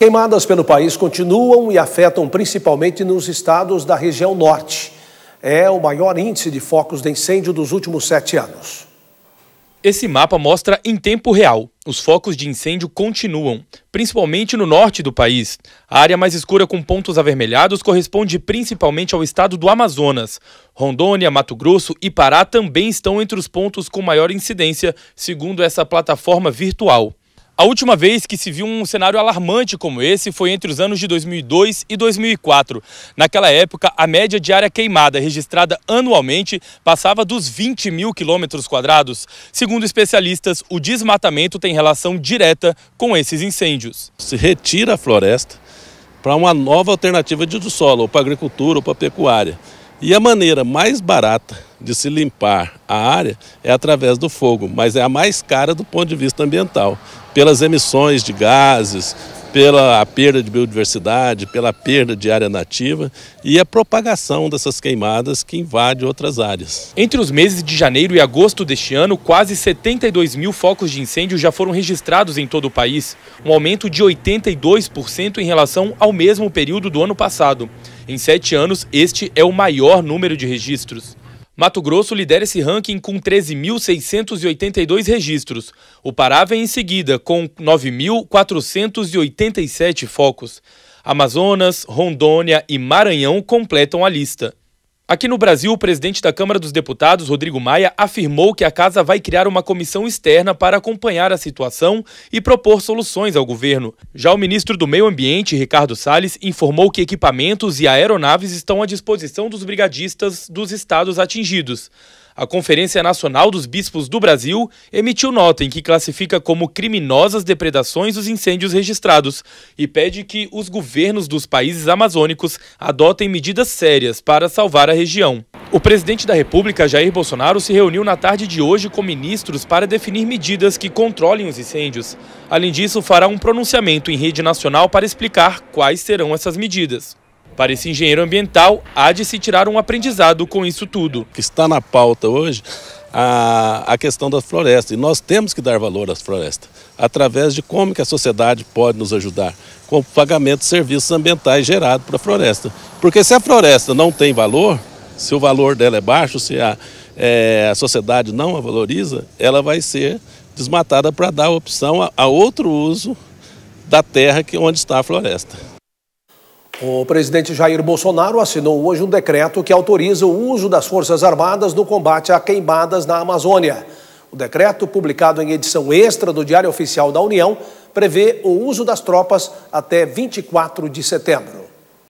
Queimadas pelo país continuam e afetam principalmente nos estados da região norte. É o maior índice de focos de incêndio dos últimos sete anos. Esse mapa mostra em tempo real. Os focos de incêndio continuam, principalmente no norte do país. A área mais escura com pontos avermelhados corresponde principalmente ao estado do Amazonas. Rondônia, Mato Grosso e Pará também estão entre os pontos com maior incidência, segundo essa plataforma virtual. A última vez que se viu um cenário alarmante como esse foi entre os anos de 2002 e 2004. Naquela época, a média de área queimada registrada anualmente passava dos 20 mil quilômetros quadrados. Segundo especialistas, o desmatamento tem relação direta com esses incêndios. Se retira a floresta para uma nova alternativa de solo, ou para agricultura, ou para pecuária. E a maneira mais barata de se limpar a área é através do fogo, mas é a mais cara do ponto de vista ambiental, pelas emissões de gases, pela perda de biodiversidade, pela perda de área nativa e a propagação dessas queimadas que invade outras áreas. Entre os meses de janeiro e agosto deste ano, quase 72 mil focos de incêndio já foram registrados em todo o país, um aumento de 82% em relação ao mesmo período do ano passado. Em sete anos, este é o maior número de registros. Mato Grosso lidera esse ranking com 13.682 registros. O Pará vem em seguida, com 9.487 focos. Amazonas, Rondônia e Maranhão completam a lista. Aqui no Brasil, o presidente da Câmara dos Deputados, Rodrigo Maia, afirmou que a casa vai criar uma comissão externa para acompanhar a situação e propor soluções ao governo. Já o ministro do Meio Ambiente, Ricardo Salles, informou que equipamentos e aeronaves estão à disposição dos brigadistas dos estados atingidos a Conferência Nacional dos Bispos do Brasil emitiu nota em que classifica como criminosas depredações os incêndios registrados e pede que os governos dos países amazônicos adotem medidas sérias para salvar a região. O presidente da República, Jair Bolsonaro, se reuniu na tarde de hoje com ministros para definir medidas que controlem os incêndios. Além disso, fará um pronunciamento em rede nacional para explicar quais serão essas medidas. Para esse engenheiro ambiental, há de se tirar um aprendizado com isso tudo. Que está na pauta hoje a, a questão das florestas. E nós temos que dar valor às florestas, através de como que a sociedade pode nos ajudar, com o pagamento de serviços ambientais gerados para a floresta. Porque se a floresta não tem valor, se o valor dela é baixo, se a, é, a sociedade não a valoriza, ela vai ser desmatada para dar opção a, a outro uso da terra que onde está a floresta. O presidente Jair Bolsonaro assinou hoje um decreto que autoriza o uso das Forças Armadas no combate a queimadas na Amazônia. O decreto, publicado em edição extra do Diário Oficial da União, prevê o uso das tropas até 24 de setembro.